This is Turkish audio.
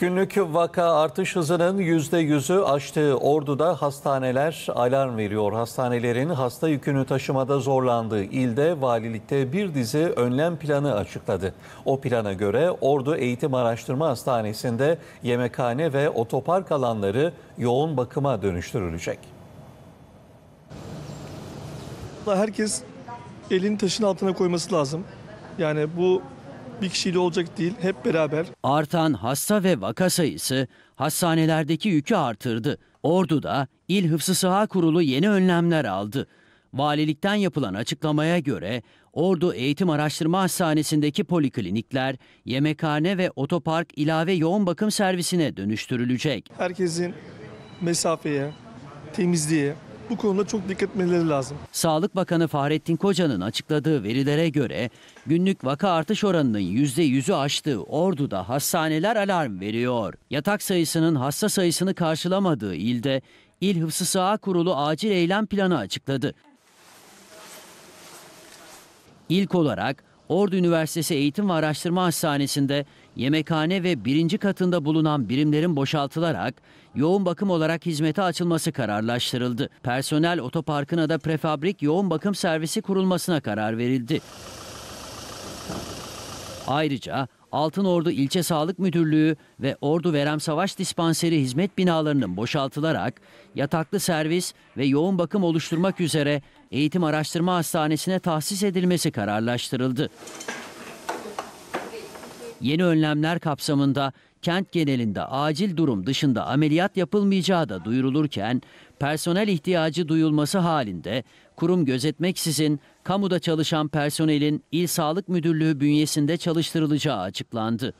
Günlük vaka artış hızının %100'ü aştığı Ordu'da hastaneler alarm veriyor. Hastanelerin hasta yükünü taşımada zorlandığı ilde valilikte bir dizi önlem planı açıkladı. O plana göre Ordu Eğitim Araştırma Hastanesi'nde yemekhane ve otopark alanları yoğun bakıma dönüştürülecek. Herkes elini taşın altına koyması lazım. Yani bu bir kişiyle olacak değil. Hep beraber. Artan hasta ve vaka sayısı hastanelerdeki yükü artırdı. Ordu'da İl Hıfzı Sıha Kurulu yeni önlemler aldı. Valilikten yapılan açıklamaya göre Ordu Eğitim Araştırma Hastanesi'ndeki poliklinikler, yemekhane ve otopark ilave yoğun bakım servisine dönüştürülecek. Herkesin mesafeye, temizliğe, bu konuda çok dikkat etmeleri lazım. Sağlık Bakanı Fahrettin Koca'nın açıkladığı verilere göre günlük vaka artış oranının %100'ü aştığı Ordu'da hastaneler alarm veriyor. Yatak sayısının hasta sayısını karşılamadığı ilde İl Hıfzı Sığa Kurulu acil eylem planı açıkladı. İlk olarak Ordu Üniversitesi Eğitim ve Araştırma Hastanesi'nde yemekhane ve birinci katında bulunan birimlerin boşaltılarak yoğun bakım olarak hizmete açılması kararlaştırıldı. Personel otoparkına da prefabrik yoğun bakım servisi kurulmasına karar verildi. Ayrıca Altın Ordu İlçe Sağlık Müdürlüğü ve Ordu Verem Savaş Dispanseri hizmet binalarının boşaltılarak yataklı servis ve yoğun bakım oluşturmak üzere Eğitim Araştırma Hastanesi'ne tahsis edilmesi kararlaştırıldı. Yeni önlemler kapsamında kent genelinde acil durum dışında ameliyat yapılmayacağı da duyurulurken personel ihtiyacı duyulması halinde kurum gözetmeksizin kamuda çalışan personelin il Sağlık Müdürlüğü bünyesinde çalıştırılacağı açıklandı.